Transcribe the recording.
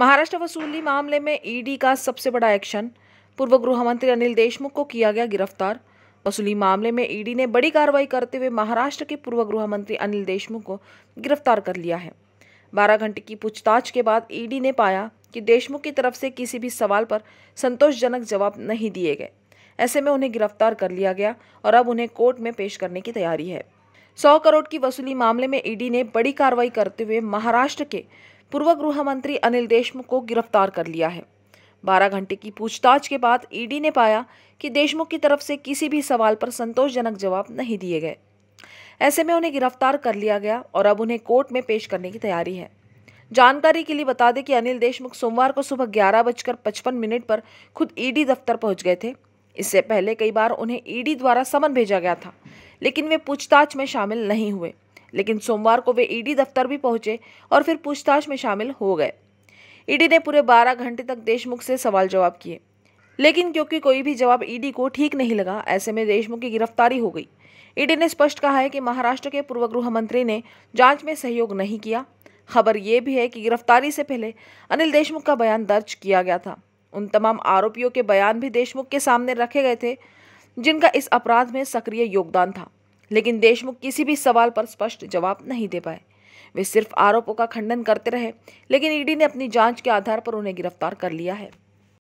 महाराष्ट्र वसूली मामले में ईडी का सबसे बड़ा एक्शन पूर्व गृह मंत्री अनिल देशमुख को किया गया गिरफ्तार वसूली मामले में ईडी ने बड़ी कार्रवाई करते हुए महाराष्ट्र के पूर्व गृह मंत्री अनिल देशमुख को गिरफ्तार कर लिया है बारह घंटे की पूछताछ के बाद ईडी ने पाया कि देशमुख की तरफ से किसी भी सवाल पर संतोषजनक जवाब नहीं दिए गए ऐसे में उन्हें गिरफ्तार कर लिया गया और अब उन्हें कोर्ट में पेश करने की तैयारी है सौ करोड़ की वसूली मामले में ईडी ने बड़ी कार्रवाई करते हुए महाराष्ट्र के पूर्व गृह मंत्री अनिल देशमुख को गिरफ्तार कर लिया है बारह घंटे की पूछताछ के बाद ईडी ने पाया कि देशमुख की तरफ से किसी भी सवाल पर संतोषजनक जवाब नहीं दिए गए ऐसे में उन्हें गिरफ्तार कर लिया गया और अब उन्हें कोर्ट में पेश करने की तैयारी है जानकारी के लिए बता दें कि अनिल देशमुख सोमवार को सुबह ग्यारह बजकर पचपन मिनट पर खुद ईडी दफ्तर पहुंच गए थे इससे पहले कई बार उन्हें ईडी द्वारा समन भेजा गया था लेकिन वे पूछताछ में शामिल नहीं हुए लेकिन सोमवार को वे ईडी दफ्तर भी पहुंचे और फिर पूछताछ में शामिल हो गए ईडी ने पूरे 12 घंटे तक देशमुख से सवाल जवाब किए लेकिन क्योंकि कोई भी जवाब ईडी को ठीक नहीं लगा ऐसे में देशमुख की गिरफ्तारी हो गई ईडी ने स्पष्ट कहा है कि महाराष्ट्र के पूर्व गृह मंत्री ने जांच में सहयोग नहीं किया खबर ये भी है कि गिरफ्तारी से पहले अनिल देशमुख का बयान दर्ज किया गया था उन तमाम आरोपियों के बयान भी देशमुख के सामने रखे गए थे जिनका इस अपराध में सक्रिय योगदान था लेकिन देशमुख किसी भी सवाल पर स्पष्ट जवाब नहीं दे पाए वे सिर्फ आरोपों का खंडन करते रहे लेकिन ईडी ने अपनी जांच के आधार पर उन्हें गिरफ्तार कर लिया है